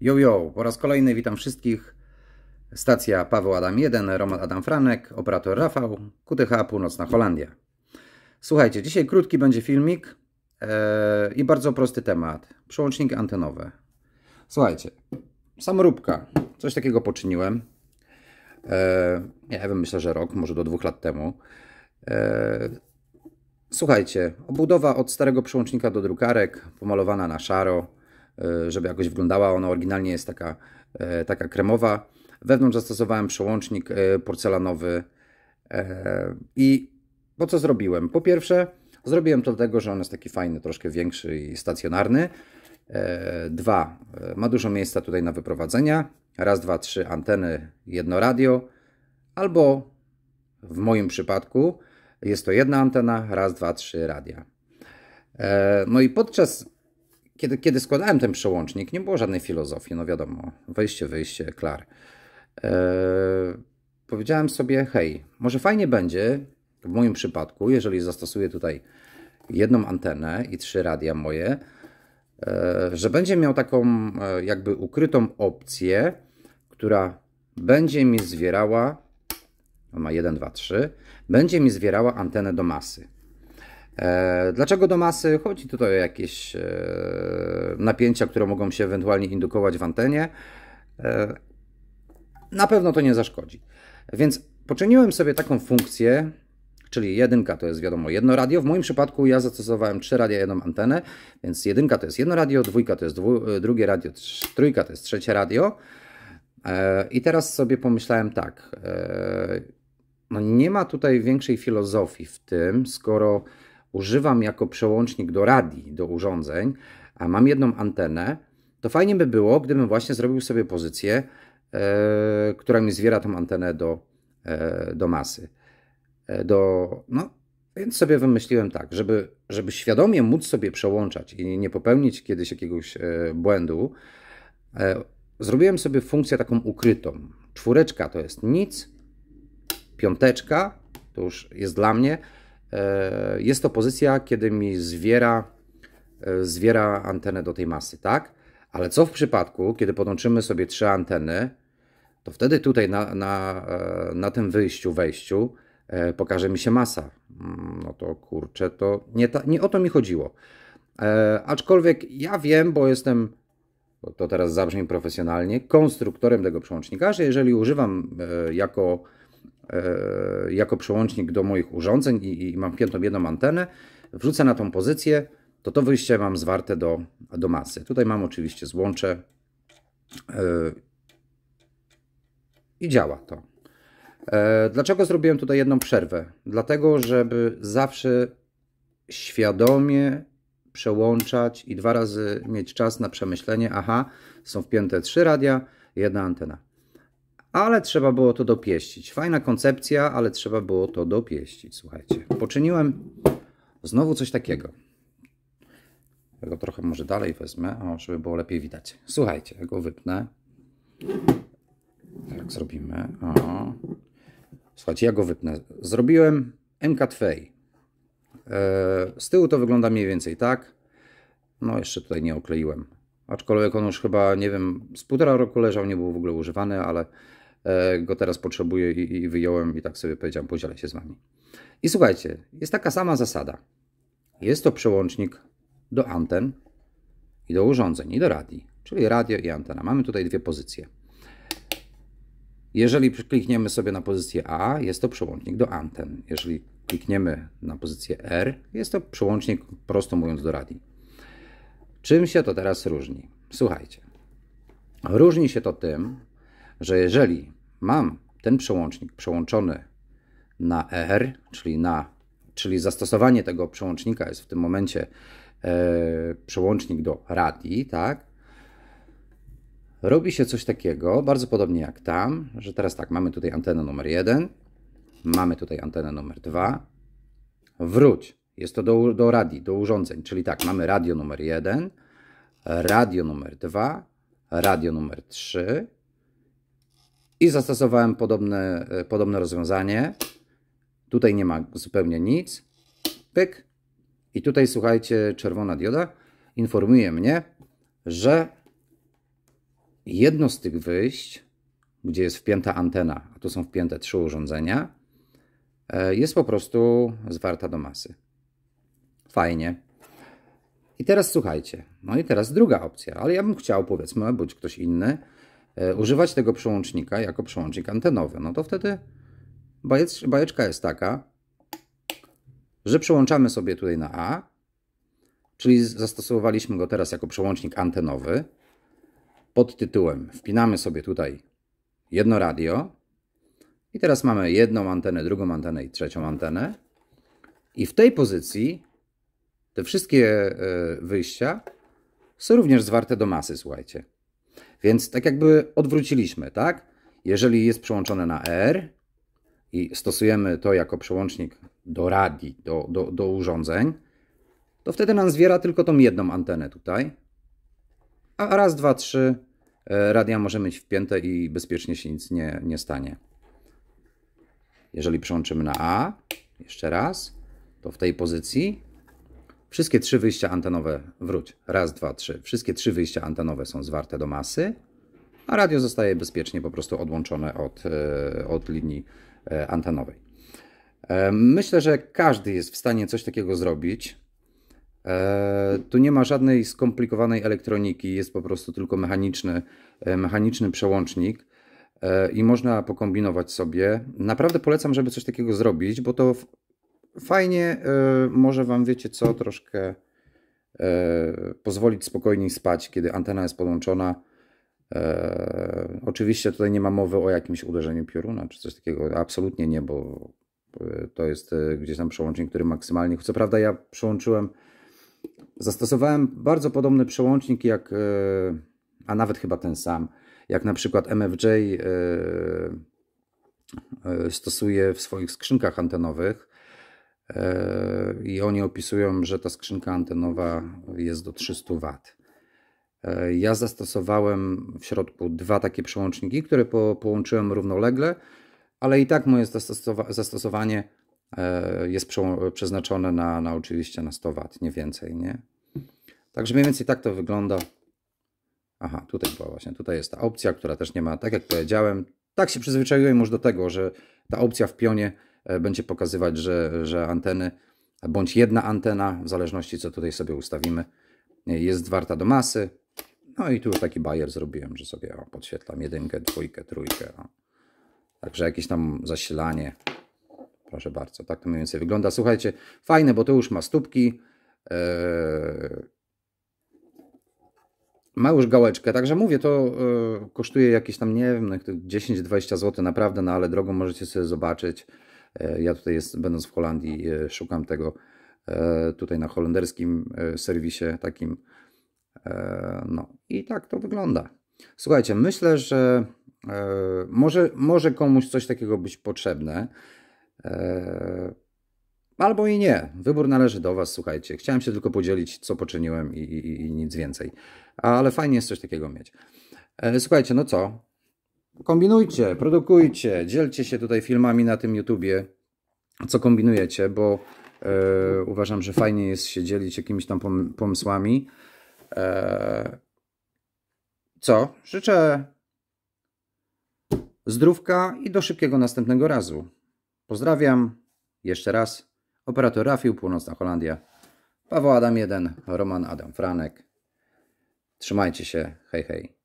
Yo, yo, po raz kolejny witam wszystkich. Stacja Paweł Adam 1, Roman Adam Franek, operator Rafał, QTH Północna Holandia. Słuchajcie, dzisiaj krótki będzie filmik yy, i bardzo prosty temat. Przełączniki antenowe. Słuchajcie, samoróbka. Coś takiego poczyniłem. Yy, e, ja wiem, myślę, że rok, może do dwóch lat temu. Yy, słuchajcie, obudowa od starego przełącznika do drukarek, pomalowana na szaro E, żeby jakoś wyglądała. Ona oryginalnie jest taka, e, taka kremowa. Wewnątrz zastosowałem przełącznik e, porcelanowy i po co zrobiłem? Po pierwsze, zrobiłem to dlatego, że on jest taki fajny, troszkę większy i stacjonarny. Dwa, ma dużo miejsca tutaj na wyprowadzenia. Raz, dwa, trzy anteny, jedno radio, albo w moim przypadku jest to jedna antena, raz, dwa, trzy radia. No i podczas kiedy, kiedy składałem ten przełącznik, nie było żadnej filozofii, no wiadomo, wejście, wyjście, klar. Eee, powiedziałem sobie, hej, może fajnie będzie w moim przypadku, jeżeli zastosuję tutaj jedną antenę i trzy radia moje, e, że będzie miał taką e, jakby ukrytą opcję, która będzie mi zwierała, on ma 1, 2, 3, będzie mi zwierała antenę do masy. E, dlaczego do masy? Chodzi tutaj o jakieś e, napięcia, które mogą się ewentualnie indukować w antenie. E, na pewno to nie zaszkodzi. Więc poczyniłem sobie taką funkcję, czyli jedynka to jest wiadomo jedno radio. W moim przypadku ja zastosowałem trzy radia, jedną antenę, więc jedynka to jest jedno radio, dwójka to jest dwu, drugie radio, trójka to jest trzecie radio. I teraz sobie pomyślałem tak, no nie ma tutaj większej filozofii w tym, skoro używam jako przełącznik do radii, do urządzeń, a mam jedną antenę, to fajnie by było, gdybym właśnie zrobił sobie pozycję, yy, która mi zwiera tą antenę do, yy, do masy. Yy, do, no, więc sobie wymyśliłem tak, żeby, żeby świadomie móc sobie przełączać i nie popełnić kiedyś jakiegoś błędu, zrobiłem sobie funkcję taką ukrytą. Czwóreczka to jest nic, piąteczka to już jest dla mnie, E, jest to pozycja, kiedy mi zwiera, e, zwiera antenę do tej masy, tak? Ale co w przypadku, kiedy podłączymy sobie trzy anteny, to wtedy tutaj na, na, e, na tym wyjściu, wejściu pokaże mi się masa. Mm, no to kurczę, to nie, ta, nie o to mi chodziło. E, aczkolwiek ja wiem, bo jestem, to teraz zabrzmi profesjonalnie, konstruktorem tego przełącznika, że jeżeli używam e, jako E, jako przełącznik do moich urządzeń i, i mam piętą jedną antenę, wrzucę na tą pozycję, to to wyjście mam zwarte do, do masy. Tutaj mam oczywiście złącze e, i działa to. E, dlaczego zrobiłem tutaj jedną przerwę? Dlatego, żeby zawsze świadomie przełączać i dwa razy mieć czas na przemyślenie, aha, są wpięte trzy radia, jedna antena ale trzeba było to dopieścić. Fajna koncepcja, ale trzeba było to dopieścić. Słuchajcie, poczyniłem znowu coś takiego. Ja go trochę może dalej wezmę, o, żeby było lepiej widać. Słuchajcie, ja go wypnę. Tak zrobimy. O. Słuchajcie, ja go wypnę. Zrobiłem MK Tway. E, z tyłu to wygląda mniej więcej tak. No, jeszcze tutaj nie okleiłem. Aczkolwiek on już chyba, nie wiem, z półtora roku leżał, nie był w ogóle używany, ale E, go teraz potrzebuję i, i wyjąłem i tak sobie powiedziałem, podzielę się z Wami. I słuchajcie, jest taka sama zasada. Jest to przełącznik do anten i do urządzeń, i do radii, czyli radio i antena. Mamy tutaj dwie pozycje. Jeżeli klikniemy sobie na pozycję A, jest to przełącznik do anten. Jeżeli klikniemy na pozycję R, jest to przełącznik, prosto mówiąc, do radii. Czym się to teraz różni? Słuchajcie, różni się to tym, że jeżeli mam ten przełącznik przełączony na ER, czyli na czyli zastosowanie tego przełącznika jest w tym momencie e, przełącznik do radii, tak? Robi się coś takiego, bardzo podobnie jak tam, że teraz tak, mamy tutaj antenę numer 1, mamy tutaj antenę numer 2, wróć, jest to do, do radii, do urządzeń, czyli tak, mamy radio numer 1, radio numer 2, radio numer 3, i zastosowałem podobne, e, podobne rozwiązanie. Tutaj nie ma zupełnie nic. Pyk. I tutaj słuchajcie, czerwona dioda informuje mnie, że jedno z tych wyjść, gdzie jest wpięta antena, a tu są wpięte trzy urządzenia, e, jest po prostu zwarta do masy. Fajnie. I teraz słuchajcie, no i teraz druga opcja, ale ja bym chciał, powiedzmy, bądź ktoś inny, E, używać tego przełącznika jako przełącznik antenowy. No to wtedy bajeczka jest taka, że przełączamy sobie tutaj na A, czyli zastosowaliśmy go teraz jako przełącznik antenowy pod tytułem wpinamy sobie tutaj jedno radio i teraz mamy jedną antenę, drugą antenę i trzecią antenę i w tej pozycji te wszystkie e, wyjścia są również zwarte do masy, słuchajcie. Więc tak jakby odwróciliśmy, tak? Jeżeli jest przełączone na R i stosujemy to jako przełącznik do radii, do, do, do urządzeń, to wtedy nam zwiera tylko tą jedną antenę tutaj. A raz, dwa, trzy e, radia możemy mieć wpięte i bezpiecznie się nic nie, nie stanie. Jeżeli przełączymy na A, jeszcze raz, to w tej pozycji Wszystkie trzy wyjścia antenowe, wróć, raz, dwa, trzy. Wszystkie trzy wyjścia antenowe są zwarte do masy, a radio zostaje bezpiecznie po prostu odłączone od, e, od linii e, antenowej. E, myślę, że każdy jest w stanie coś takiego zrobić. Tu nie ma żadnej skomplikowanej elektroniki, jest po prostu tylko mechaniczny, mechaniczny przełącznik i można pokombinować sobie. Naprawdę polecam, żeby coś takiego zrobić, bo to fajnie, y, może Wam wiecie co, troszkę y, pozwolić spokojniej spać, kiedy antena jest podłączona. Y, oczywiście tutaj nie ma mowy o jakimś uderzeniu pioruna czy coś takiego, absolutnie nie, bo to jest gdzieś tam przełącznik, który maksymalnie, co prawda ja przełączyłem, zastosowałem bardzo podobny przełącznik jak, a nawet chyba ten sam, jak na przykład MFJ stosuje w swoich skrzynkach antenowych, E, i oni opisują, że ta skrzynka antenowa jest do 300 W. E, ja zastosowałem w środku dwa takie przełączniki, które po, połączyłem równolegle, ale i tak moje zastosowa zastosowanie e, jest przeznaczone na, na oczywiście na 100 W, nie więcej, nie? Także mniej więcej tak to wygląda. Aha, tutaj była właśnie, tutaj jest ta opcja, która też nie ma, tak jak powiedziałem, tak się przyzwyczaiłem już do tego, że ta opcja w pionie E, będzie pokazywać, że, że anteny, bądź jedna antena, w zależności co tutaj sobie ustawimy, e, jest warta do masy. No i tu już taki bajer zrobiłem, że sobie o, podświetlam jedynkę, dwójkę, trójkę. Także jakieś tam zasilanie. Proszę bardzo, tak to mniej więcej wygląda. Słuchajcie, fajne, bo to już ma stópki. E, ma już gałeczkę, także mówię, to kosztuje jakieś tam, nie wiem, 10-20 no, zł naprawdę, no ale drogą możecie sobie zobaczyć. E, ja tutaj jest, będąc w Holandii, e, szukam tego e, tutaj na holenderskim serwisie takim. No i tak to wygląda. Słuchajcie, myślę, że może, może komuś coś takiego być potrzebne. Albo i nie. Wybór należy do Was, słuchajcie. Chciałem się tylko podzielić, co poczyniłem i, i, i nic więcej. Ale fajnie jest coś takiego mieć. Słuchajcie, no co? kombinujcie, produkujcie, dzielcie się tutaj filmami na tym YouTubie, co kombinujecie, bo e, uważam, że fajnie jest się dzielić jakimiś tam pom pomysłami. E, co? Życzę zdrówka i do szybkiego następnego razu. Pozdrawiam jeszcze raz. Operator Rafił, Północna Holandia. Paweł Adam 1, Roman Adam Franek. Trzymajcie się. Hej, hej.